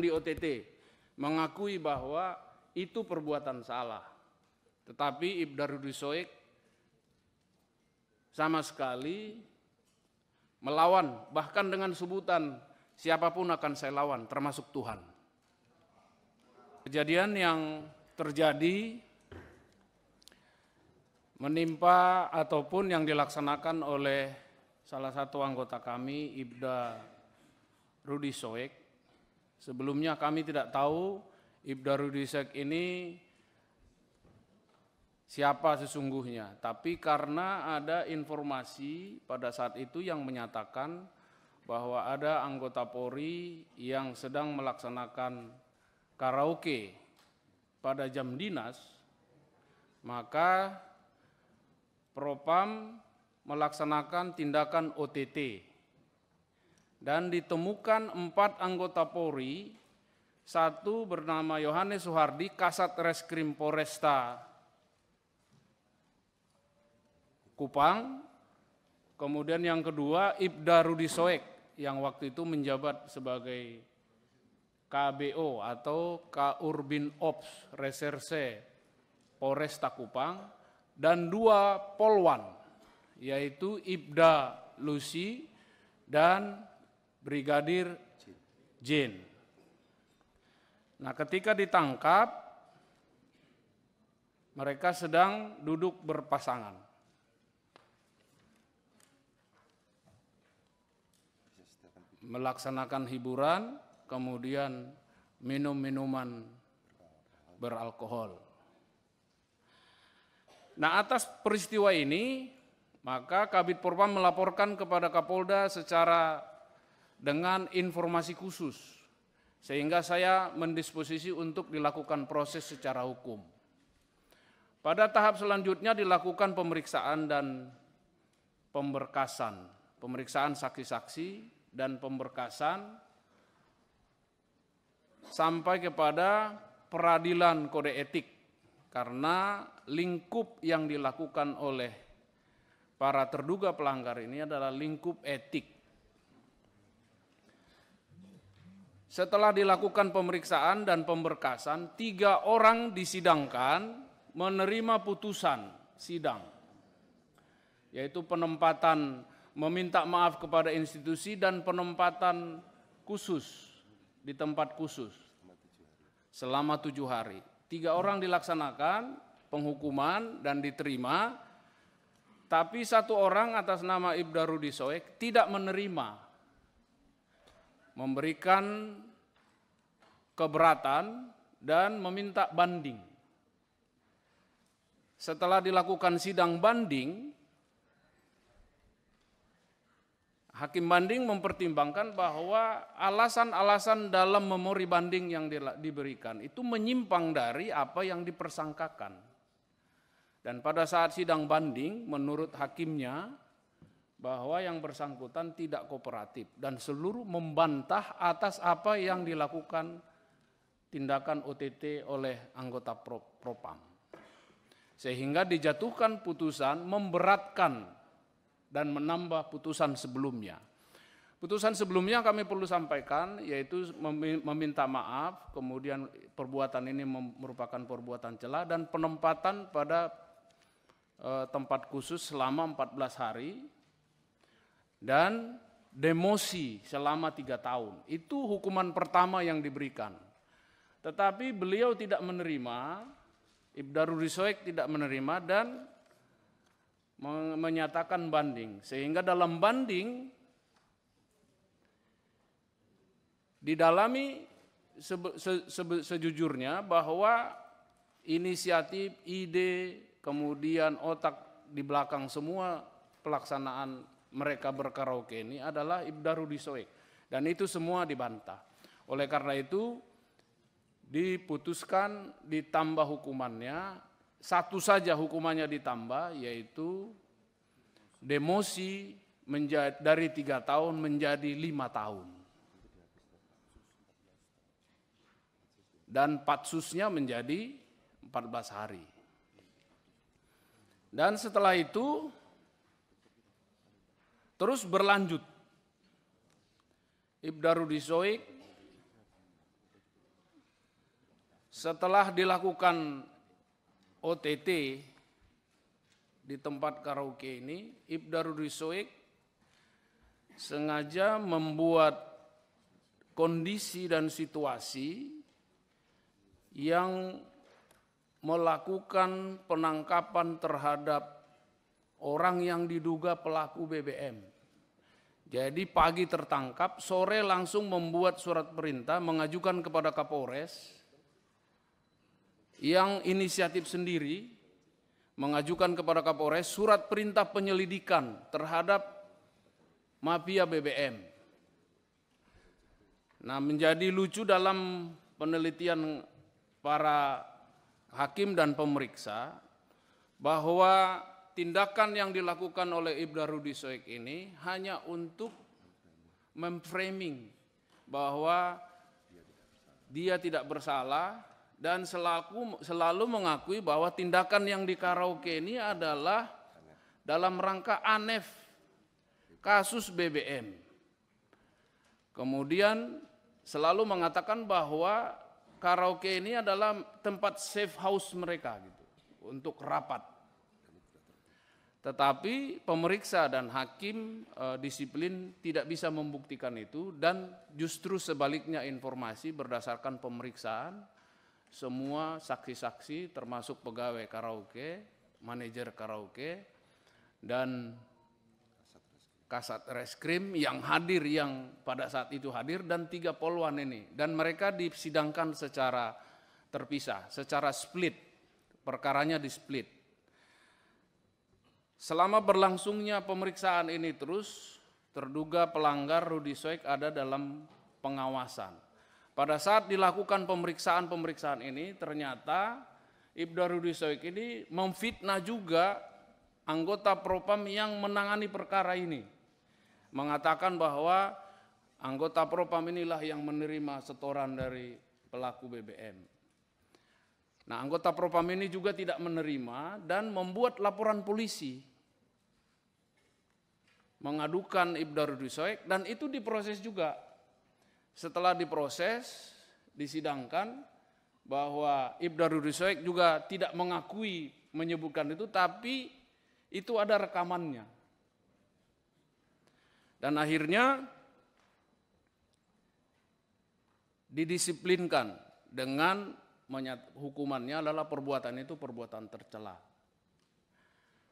di OTT mengakui bahwa itu perbuatan salah. Tetapi Ibdarudus Soek sama sekali melawan bahkan dengan sebutan siapapun akan saya lawan termasuk Tuhan. Kejadian yang terjadi menimpa ataupun yang dilaksanakan oleh salah satu anggota kami Ibda Rudi Soek Sebelumnya kami tidak tahu Ibdarudisek ini siapa sesungguhnya, tapi karena ada informasi pada saat itu yang menyatakan bahwa ada anggota Polri yang sedang melaksanakan karaoke pada jam dinas, maka Propam melaksanakan tindakan OTT dan ditemukan empat anggota Polri, satu bernama Yohanes Soehardi, Kasat Reskrim Polresta Kupang, kemudian yang kedua Ibda Rudi Soek yang waktu itu menjabat sebagai KBO atau Kaurbin Ops Reserse Polresta Kupang dan dua Polwan yaitu Ibda Lusi dan Brigadir Jin. Nah, ketika ditangkap, mereka sedang duduk berpasangan. Melaksanakan hiburan, kemudian minum minuman beralkohol. Nah, atas peristiwa ini, maka Kabit Purpam melaporkan kepada Kapolda secara dengan informasi khusus sehingga saya mendisposisi untuk dilakukan proses secara hukum. Pada tahap selanjutnya dilakukan pemeriksaan dan pemberkasan, pemeriksaan saksi-saksi dan pemberkasan sampai kepada peradilan kode etik karena lingkup yang dilakukan oleh para terduga pelanggar ini adalah lingkup etik Setelah dilakukan pemeriksaan dan pemberkasan, tiga orang disidangkan menerima putusan sidang, yaitu penempatan meminta maaf kepada institusi dan penempatan khusus di tempat khusus selama tujuh hari. Tiga orang dilaksanakan penghukuman dan diterima, tapi satu orang atas nama Ibda Rudi Soek tidak menerima memberikan keberatan dan meminta banding. Setelah dilakukan sidang banding, hakim banding mempertimbangkan bahwa alasan-alasan dalam memori banding yang diberikan itu menyimpang dari apa yang dipersangkakan. Dan pada saat sidang banding, menurut hakimnya, bahwa yang bersangkutan tidak kooperatif dan seluruh membantah atas apa yang dilakukan tindakan OTT oleh anggota Propam. Sehingga dijatuhkan putusan memberatkan dan menambah putusan sebelumnya. Putusan sebelumnya kami perlu sampaikan yaitu meminta maaf, kemudian perbuatan ini merupakan perbuatan celah dan penempatan pada eh, tempat khusus selama 14 hari dan demosi selama tiga tahun. Itu hukuman pertama yang diberikan. Tetapi beliau tidak menerima, Ibdarul Risoek tidak menerima dan menyatakan banding. Sehingga dalam banding didalami se se se sejujurnya bahwa inisiatif, ide, kemudian otak di belakang semua pelaksanaan mereka berkaraoke ini adalah Rudi Soek. Dan itu semua dibantah. Oleh karena itu diputuskan ditambah hukumannya, satu saja hukumannya ditambah yaitu demosi menjadi, dari tiga tahun menjadi lima tahun. Dan patsusnya menjadi 14 hari. Dan setelah itu Terus berlanjut. Ibdaru setelah dilakukan OTT di tempat karaoke ini, Ibdaru sengaja membuat kondisi dan situasi yang melakukan penangkapan terhadap orang yang diduga pelaku BBM. Jadi pagi tertangkap, sore langsung membuat surat perintah mengajukan kepada Kapolres yang inisiatif sendiri mengajukan kepada Kapolres surat perintah penyelidikan terhadap mafia BBM. Nah, menjadi lucu dalam penelitian para hakim dan pemeriksa bahwa tindakan yang dilakukan oleh Ibda Rudi Soek ini hanya untuk memframing bahwa dia tidak bersalah dan selaku, selalu mengakui bahwa tindakan yang di karaoke ini adalah dalam rangka ANEF, kasus BBM. Kemudian selalu mengatakan bahwa karaoke ini adalah tempat safe house mereka gitu untuk rapat. Tetapi pemeriksa dan hakim e, disiplin tidak bisa membuktikan itu dan justru sebaliknya informasi berdasarkan pemeriksaan semua saksi-saksi termasuk pegawai karaoke, manajer karaoke dan kasat reskrim yang hadir yang pada saat itu hadir dan tiga polwan ini dan mereka disidangkan secara terpisah, secara split. Perkaranya di split Selama berlangsungnya pemeriksaan ini terus, terduga pelanggar Rudi Soek ada dalam pengawasan. Pada saat dilakukan pemeriksaan-pemeriksaan ini, ternyata Ibda Rudi Soek ini memfitnah juga anggota propam yang menangani perkara ini. Mengatakan bahwa anggota propam inilah yang menerima setoran dari pelaku BBM. Nah, anggota propam ini juga tidak menerima dan membuat laporan polisi mengadukan Ibnu Soek dan itu diproses juga. Setelah diproses, disidangkan bahwa Ibnu Soek juga tidak mengakui menyebutkan itu tapi itu ada rekamannya. Dan akhirnya didisiplinkan dengan menyat, hukumannya adalah perbuatan itu perbuatan tercela.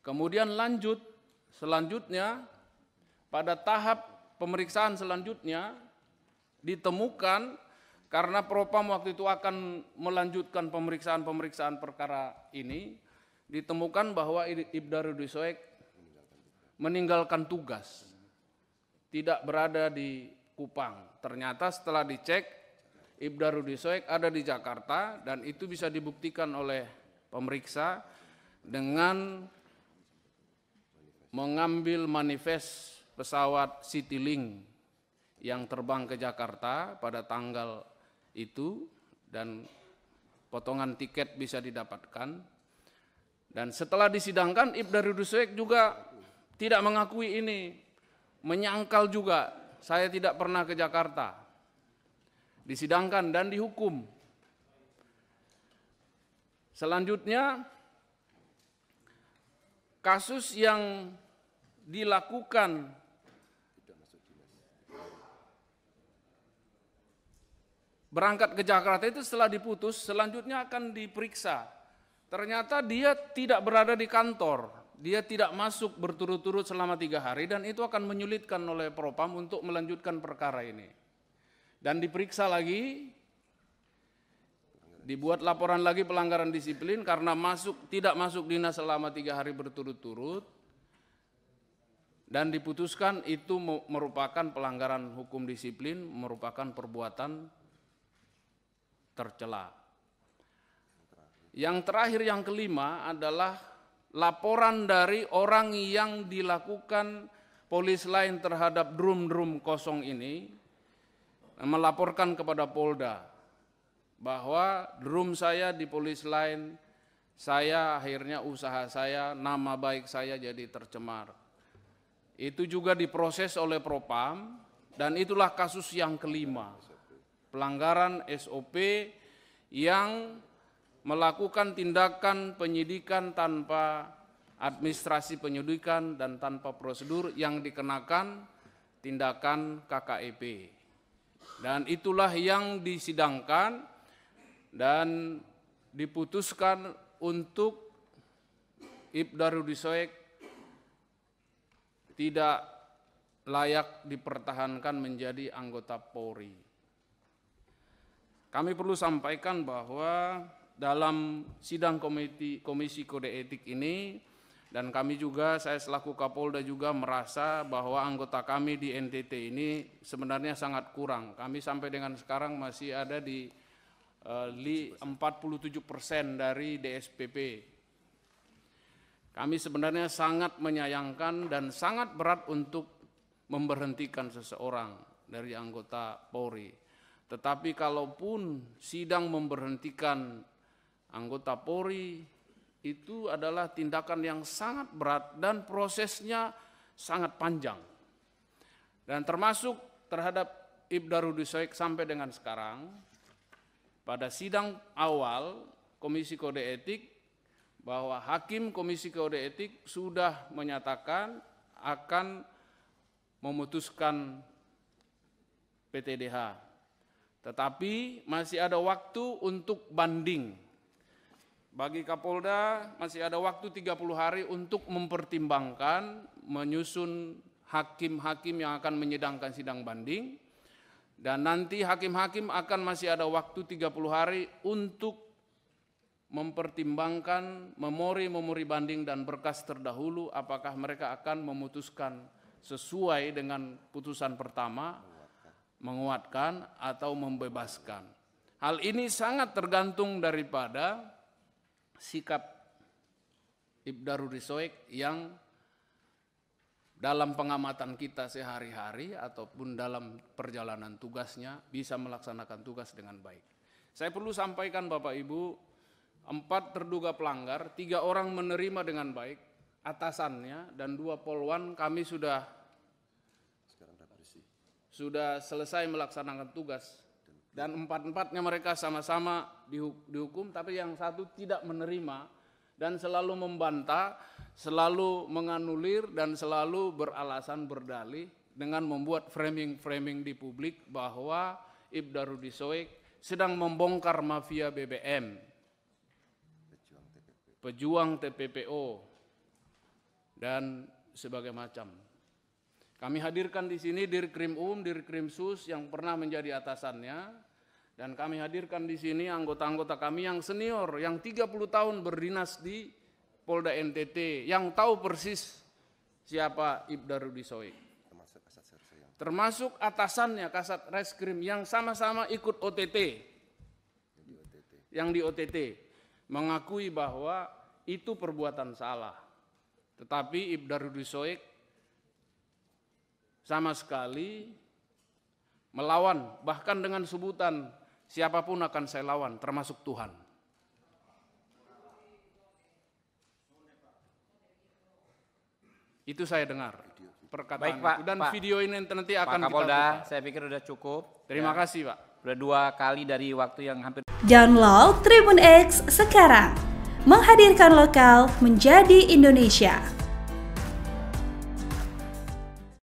Kemudian lanjut selanjutnya pada tahap pemeriksaan selanjutnya ditemukan karena propam waktu itu akan melanjutkan pemeriksaan-pemeriksaan perkara ini ditemukan bahwa Rudi Soek meninggalkan tugas tidak berada di Kupang. Ternyata setelah dicek Rudi Soek ada di Jakarta dan itu bisa dibuktikan oleh pemeriksa dengan mengambil manifest pesawat Citylink yang terbang ke Jakarta pada tanggal itu dan potongan tiket bisa didapatkan. Dan setelah disidangkan Ibda Rusek juga tidak mengakui ini, menyangkal juga saya tidak pernah ke Jakarta. Disidangkan dan dihukum. Selanjutnya kasus yang dilakukan berangkat ke Jakarta itu setelah diputus, selanjutnya akan diperiksa. Ternyata dia tidak berada di kantor, dia tidak masuk berturut-turut selama tiga hari dan itu akan menyulitkan oleh propam untuk melanjutkan perkara ini. Dan diperiksa lagi, dibuat laporan lagi pelanggaran disiplin karena masuk tidak masuk dinas selama tiga hari berturut-turut dan diputuskan itu merupakan pelanggaran hukum disiplin, merupakan perbuatan tercela. Yang terakhir yang kelima adalah laporan dari orang yang dilakukan polis lain terhadap drum-drum kosong ini melaporkan kepada Polda bahwa drum saya di polis lain saya akhirnya usaha saya nama baik saya jadi tercemar. Itu juga diproses oleh Propam dan itulah kasus yang kelima pelanggaran SOP yang melakukan tindakan penyidikan tanpa administrasi penyidikan dan tanpa prosedur yang dikenakan tindakan KKEP. Dan itulah yang disidangkan dan diputuskan untuk Ibdarul Disoek tidak layak dipertahankan menjadi anggota Polri. Kami perlu sampaikan bahwa dalam sidang komiti, komisi kode etik ini dan kami juga saya selaku Kapolda juga merasa bahwa anggota kami di NTT ini sebenarnya sangat kurang. Kami sampai dengan sekarang masih ada di eh, uh, 47 persen dari DSPP. Kami sebenarnya sangat menyayangkan dan sangat berat untuk memberhentikan seseorang dari anggota Polri. Tetapi kalaupun sidang memberhentikan anggota Polri itu adalah tindakan yang sangat berat dan prosesnya sangat panjang. Dan termasuk terhadap Rudi Soek sampai dengan sekarang, pada sidang awal Komisi Kode Etik bahwa hakim Komisi Kode Etik sudah menyatakan akan memutuskan PTDH tetapi masih ada waktu untuk banding. Bagi Kapolda masih ada waktu 30 hari untuk mempertimbangkan, menyusun hakim-hakim yang akan menyidangkan sidang banding. Dan nanti hakim-hakim akan masih ada waktu 30 hari untuk mempertimbangkan memori-memori banding dan berkas terdahulu apakah mereka akan memutuskan sesuai dengan putusan pertama menguatkan atau membebaskan. Hal ini sangat tergantung daripada sikap Ibdaru Risoek yang dalam pengamatan kita sehari-hari ataupun dalam perjalanan tugasnya bisa melaksanakan tugas dengan baik. Saya perlu sampaikan Bapak Ibu, empat terduga pelanggar, tiga orang menerima dengan baik atasannya dan dua polwan kami sudah sudah selesai melaksanakan tugas dan empat-empatnya mereka sama-sama dihukum tapi yang satu tidak menerima dan selalu membantah, selalu menganulir dan selalu beralasan berdalih dengan membuat framing-framing di publik bahwa Rudi Soek sedang membongkar mafia BBM. Pejuang TPPO dan sebagai macam. Kami hadirkan di sini Dirkrim Um, Dirkrim Sus yang pernah menjadi atasannya dan kami hadirkan di sini anggota-anggota kami yang senior yang 30 tahun berdinas di Polda NTT yang tahu persis siapa Ibda Rudi Soe. Termasuk, atasannya Kasat Reskrim yang sama-sama ikut OTT. Yang di OTT mengakui bahwa itu perbuatan salah. Tetapi Ibda Rudi Soek sama sekali melawan, bahkan dengan sebutan siapapun akan saya lawan, termasuk Tuhan. Itu saya dengar perkataan Baik, Pak, itu. dan Pak, video ini nanti akan Pak Kapolda, kita saya pikir sudah cukup. Terima ya. kasih, Pak. Sudah dua kali dari waktu yang hampir. Download Tribun X sekarang. Menghadirkan lokal menjadi Indonesia.